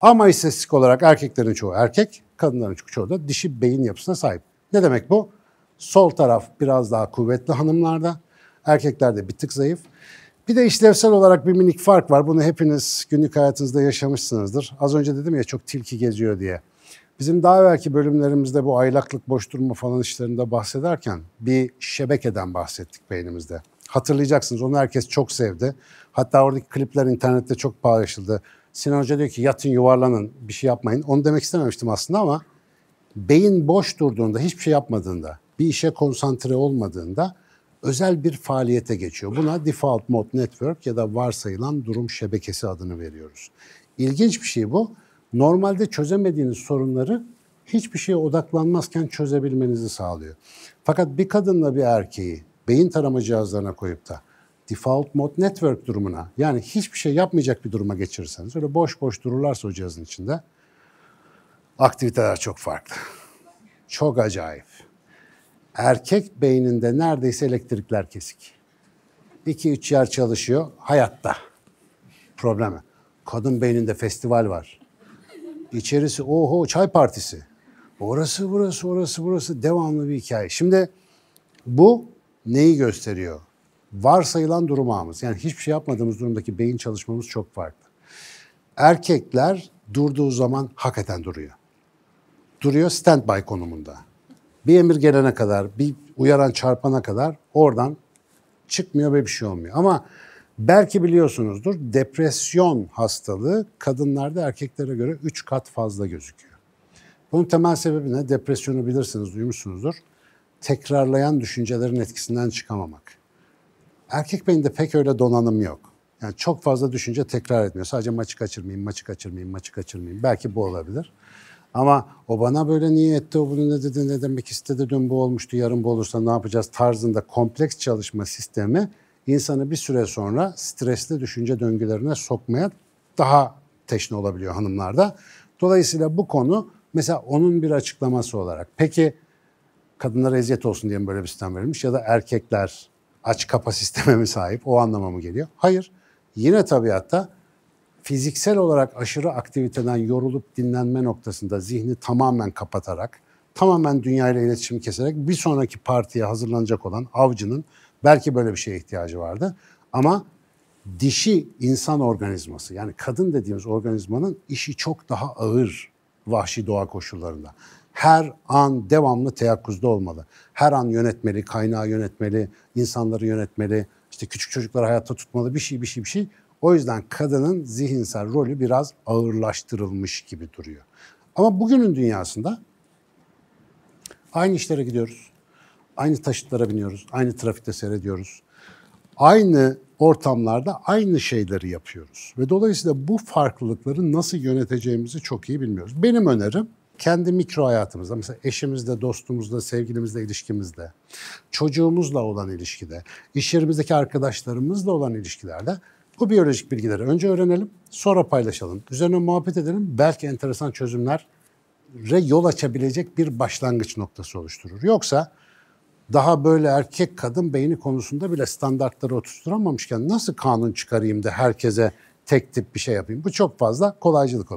Ama istatistik olarak erkeklerin çoğu erkek, kadınların çoğu da dişi beyin yapısına sahip. Ne demek bu? Sol taraf biraz daha kuvvetli hanımlarda, erkeklerde bir tık zayıf. Bir de işlevsel olarak bir minik fark var. Bunu hepiniz günlük hayatınızda yaşamışsınızdır. Az önce dedim ya çok tilki geziyor diye. Bizim daha evvelki bölümlerimizde bu aylaklık, boş durma falan işlerinde bahsederken bir şebekeden bahsettik beynimizde. Hatırlayacaksınız onu herkes çok sevdi. Hatta oradaki klipler internette çok paylaşıldı. Sinan Hoca diyor ki yatın yuvarlanın bir şey yapmayın. Onu demek istememiştim aslında ama beyin boş durduğunda hiçbir şey yapmadığında bir işe konsantre olmadığında özel bir faaliyete geçiyor. Buna default mode network ya da varsayılan durum şebekesi adını veriyoruz. İlginç bir şey bu. Normalde çözemediğiniz sorunları hiçbir şeye odaklanmazken çözebilmenizi sağlıyor. Fakat bir kadınla bir erkeği beyin tarama cihazlarına koyup da default mode network durumuna yani hiçbir şey yapmayacak bir duruma geçirirseniz öyle boş boş dururlarsa o cihazın içinde aktiviteler çok farklı. Çok acayip. Erkek beyninde neredeyse elektrikler kesik. 2-3 yer çalışıyor hayatta. Problemi. Kadın beyninde festival var. İçerisi oho çay partisi. Orası burası orası burası devamlı bir hikaye. Şimdi bu neyi gösteriyor? varsayılan durumumuz yani hiçbir şey yapmadığımız durumdaki beyin çalışmamız çok farklı. Erkekler durduğu zaman hakikaten duruyor. Duruyor standby konumunda. Bir emir gelene kadar, bir uyaran çarpana kadar oradan çıkmıyor ve bir şey olmuyor. Ama belki biliyorsunuzdur depresyon hastalığı kadınlarda erkeklere göre 3 kat fazla gözüküyor. Bunun temel sebebi ne? Depresyonu bilirsiniz, duymuşsunuzdur. Tekrarlayan düşüncelerin etkisinden çıkamamak. Erkek beyinde pek öyle donanım yok. Yani çok fazla düşünce tekrar etmiyor. Sadece maçı kaçırmayayım, maçı kaçırmayayım, maçı kaçırmayayım. Belki bu olabilir. Ama o bana böyle niye etti, o bunu ne dedi, ne demek istedi, dün bu olmuştu, yarın bu olursa ne yapacağız tarzında kompleks çalışma sistemi insanı bir süre sonra stresli düşünce döngülerine sokmaya daha teşne olabiliyor hanımlarda. Dolayısıyla bu konu mesela onun bir açıklaması olarak. Peki kadınlara eziyet olsun diye mi böyle bir sistem verilmiş ya da erkekler aç kapa sisteme mi sahip? O anlama mı geliyor? Hayır. Yine tabiatta fiziksel olarak aşırı aktiviteden yorulup dinlenme noktasında zihni tamamen kapatarak, tamamen dünyayla iletişim keserek bir sonraki partiye hazırlanacak olan avcının belki böyle bir şeye ihtiyacı vardı. Ama dişi insan organizması yani kadın dediğimiz organizmanın işi çok daha ağır vahşi doğa koşullarında her an devamlı teyakkuzda olmalı. Her an yönetmeli, kaynağı yönetmeli, insanları yönetmeli, işte küçük çocukları hayatta tutmalı bir şey bir şey bir şey. O yüzden kadının zihinsel rolü biraz ağırlaştırılmış gibi duruyor. Ama bugünün dünyasında aynı işlere gidiyoruz. Aynı taşıtlara biniyoruz, aynı trafikte seyrediyoruz. Aynı ortamlarda aynı şeyleri yapıyoruz. Ve dolayısıyla bu farklılıkları nasıl yöneteceğimizi çok iyi bilmiyoruz. Benim önerim kendi mikro hayatımızda mesela eşimizle, dostumuzla, sevgilimizle ilişkimizde, çocuğumuzla olan ilişkide, iş yerimizdeki arkadaşlarımızla olan ilişkilerde bu biyolojik bilgileri önce öğrenelim, sonra paylaşalım, üzerine muhabbet edelim. Belki enteresan çözümlere yol açabilecek bir başlangıç noktası oluşturur. Yoksa daha böyle erkek kadın beyni konusunda bile standartları oturtturamamışken nasıl kanun çıkarayım da herkese tek tip bir şey yapayım? Bu çok fazla kolaycılık olur.